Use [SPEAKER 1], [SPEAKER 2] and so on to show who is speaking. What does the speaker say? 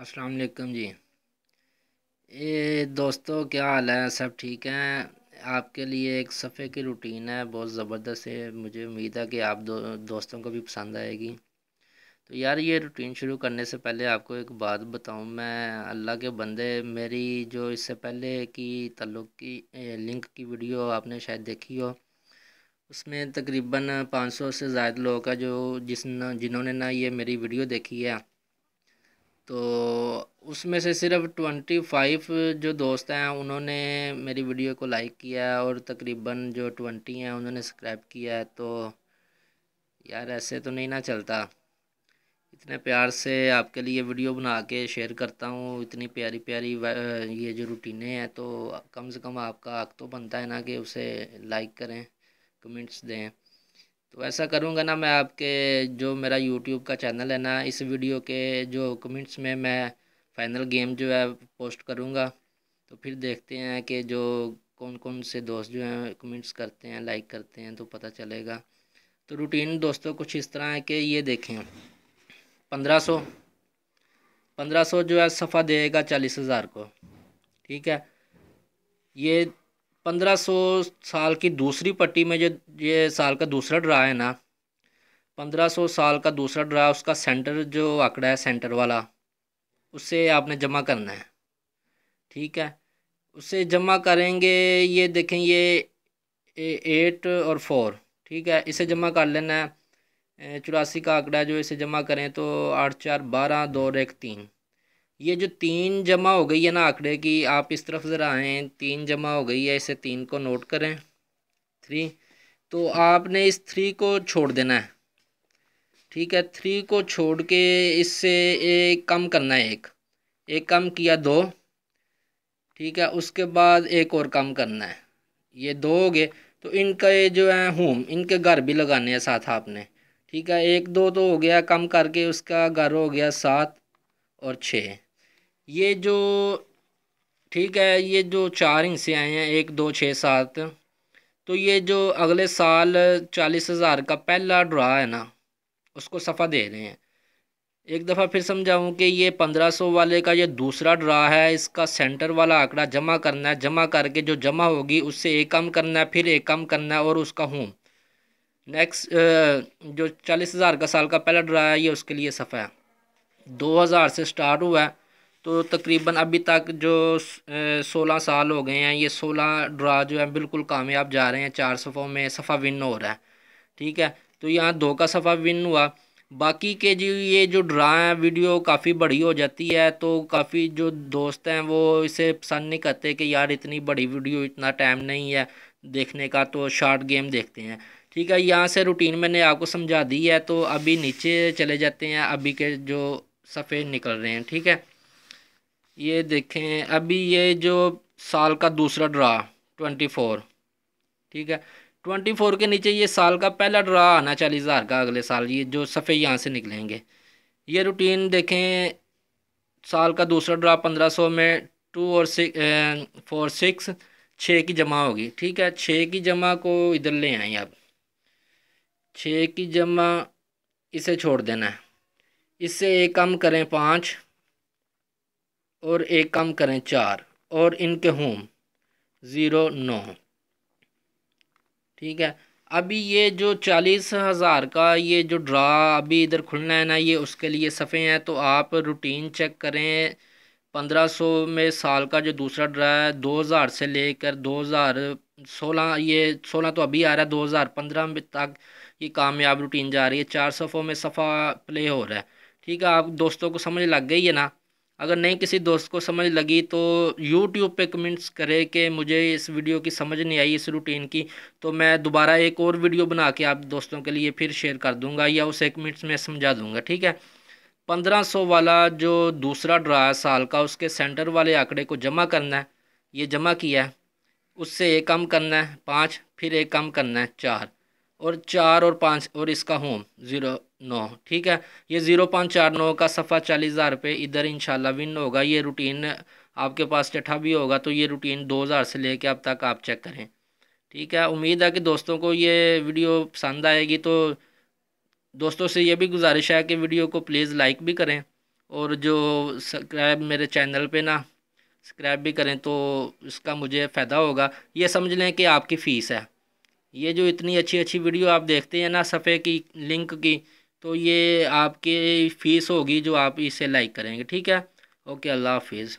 [SPEAKER 1] अस्सलाम वालेकुम जी ये दोस्तों क्या हाल है सब ठीक हैं आपके लिए एक सफ़े की रूटीन है बहुत ज़बरदस्त है मुझे उम्मीद है कि आप दो, दोस्तों को भी पसंद आएगी तो यार ये रूटीन शुरू करने से पहले आपको एक बात बताऊं मैं अल्लाह के बंदे मेरी जो इससे पहले की तल्लुक़ की लिंक की वीडियो आपने शायद देखी हो उसमें तकरीबन 500 से ज़ायद लोग का जो जिस जिन्होंने ना ये मेरी वीडियो देखी है तो उसमें से सिर्फ ट्वेंटी फाइव जो दोस्त हैं उन्होंने मेरी वीडियो को लाइक किया है और तकरीबन जो ट्वेंटी हैं उन्होंने सब्सक्राइब किया है तो यार ऐसे तो नहीं ना चलता इतने प्यार से आपके लिए वीडियो बना के शेयर करता हूँ इतनी प्यारी प्यारी ये जो रूटीनें हैं तो कम से कम आपका हक तो बनता है ना कि उसे लाइक करें कमेंट्स दें तो ऐसा करूँगा ना मैं आपके जो मेरा यूट्यूब का चैनल है ना इस वीडियो के जो कमेंट्स में मैं फाइनल गेम जो है पोस्ट करूँगा तो फिर देखते हैं कि जो कौन कौन से दोस्त जो हैं कमेंट्स करते हैं लाइक करते हैं तो पता चलेगा तो रूटीन दोस्तों कुछ इस तरह है कि ये देखें पंद्रह सौ पंद्रह सौ जो है सफ़ा देगा चालीस हज़ार को ठीक है ये पंद्रह सौ साल की दूसरी पट्टी में जो ये साल का दूसरा ड्रा है ना पंद्रह सौ साल का दूसरा ड्रा उसका सेंटर जो आंकड़ा है सेंटर वाला उससे आपने जमा करना है ठीक है उससे जमा करेंगे ये देखें ये एट और फोर ठीक है इसे जमा कर लेना है चौरासी का आंकड़ा जो इसे जमा करें तो आठ चार बारह दो और एक तीन ये जो तीन जमा हो गई है ना आंकड़े की आप इस तरफ ज़रा आएँ तीन जमा हो गई है इसे तीन को नोट करें थ्री तो आपने इस थ्री को छोड़ देना है ठीक है थ्री को छोड़ के इससे एक कम करना है एक एक कम किया दो ठीक है उसके बाद एक और कम करना है ये दो हो गए तो इनका ये जो है होम इनके घर भी लगाने हैं साथ आपने ठीक है एक दो तो हो गया कम करके उसका घर हो गया सात और छः ये जो ठीक है ये जो चार हिस्से आए हैं एक दो छः सात तो ये जो अगले साल चालीस हज़ार का पहला ड्रा है ना उसको सफ़ा दे रहे हैं एक दफ़ा फिर समझाऊं कि ये पंद्रह सौ वाले का ये दूसरा ड्रा है इसका सेंटर वाला आंकड़ा जमा करना है जमा करके जो जमा होगी उससे एक कम करना है फिर एक कम करना है और उसका होम नेक्स्ट जो चालीस हज़ार का साल का पहला ड्रा है ये उसके लिए सफ़ा है दो हज़ार से स्टार्ट हुआ है तो तकरीबन अभी तक जो सोलह साल हो गए हैं ये सोलह ड्रा जो है बिल्कुल कामयाब जा रहे हैं चार सफ़ों में सफ़ा विन हो रहा है ठीक है तो यहाँ दो का सफ़ा विन हुआ बाकी के जी ये जो ड्रा है वीडियो काफ़ी बड़ी हो जाती है तो काफ़ी जो दोस्त हैं वो इसे पसंद नहीं करते कि यार इतनी बड़ी वीडियो इतना टाइम नहीं है देखने का तो शार्ट गेम देखते हैं ठीक है यहाँ से रूटीन मैंने आपको समझा दी है तो अभी नीचे चले जाते हैं अभी के जो सफ़ेद निकल रहे हैं ठीक है ये देखें अभी ये जो साल का दूसरा ड्रा ट्वेंटी फोर ठीक है ट्वेंटी फोर के नीचे ये साल का पहला ड्रा आना चालीस हज़ार का अगले साल ये जो सफ़े यहाँ से निकलेंगे ये रूटीन देखें साल का दूसरा ड्रा पंद्रह सौ में टू और सिक्स फोर सिक्स छः की जमा होगी ठीक है छः की जमा को इधर ले आए आप छः की जमा इसे छोड़ देना है इससे एक कम करें पाँच और एक कम करें चार और इनके होम ज़ीरो नौ ठीक है अभी ये जो चालीस हज़ार का ये जो ड्रा अभी इधर खुलना है ना ये उसके लिए सफ़े हैं तो आप रूटीन चेक करें पंद्रह सौ में साल का जो दूसरा ड्रा है दो हज़ार से लेकर दो हज़ार सोलह ये सोलह तो अभी आ रहा है दो हज़ार पंद्रह में तक ये कामयाब रूटीन जा रही है चार सफ़ों में सफ़ा प्ले हो रहा है ठीक है आप दोस्तों को समझ लग गई है ना अगर नहीं किसी दोस्त को समझ लगी तो यूट्यूब पे कमेंट्स करे कि मुझे इस वीडियो की समझ नहीं आई इस रूटीन की तो मैं दोबारा एक और वीडियो बना के आप दोस्तों के लिए फिर शेयर कर दूंगा या उसे एक मिनट्स में समझा दूंगा ठीक है पंद्रह सौ वाला जो दूसरा ड्रा है साल का उसके सेंटर वाले आंकड़े को जमा करना है ये जमा किया है उससे एक कम करना है पाँच फिर एक कम करना है चार और चार और पाँच और इसका होम ज़ीरो नौ ठीक है ये ज़ीरो पाँच चार नौ का सफ़ा चालीस हज़ार रुपये इधर इंशाल्लाह विन होगा ये रूटीन आपके पास चटा भी होगा तो ये रूटीन दो हज़ार से लेके अब तक आप चेक करें ठीक है उम्मीद है कि दोस्तों को ये वीडियो पसंद आएगी तो दोस्तों से ये भी गुजारिश है कि वीडियो को प्लीज़ लाइक भी करें और जो सब्सक्राइब मेरे चैनल पर ना सब्सक्राइब भी करें तो इसका मुझे फ़ायदा होगा ये समझ लें कि आपकी फ़ीस है ये जो इतनी अच्छी अच्छी वीडियो आप देखते हैं ना सफ़े की लिंक की तो ये आपकी फ़ीस होगी जो आप इसे लाइक करेंगे ठीक है ओके अल्लाह हाफिज़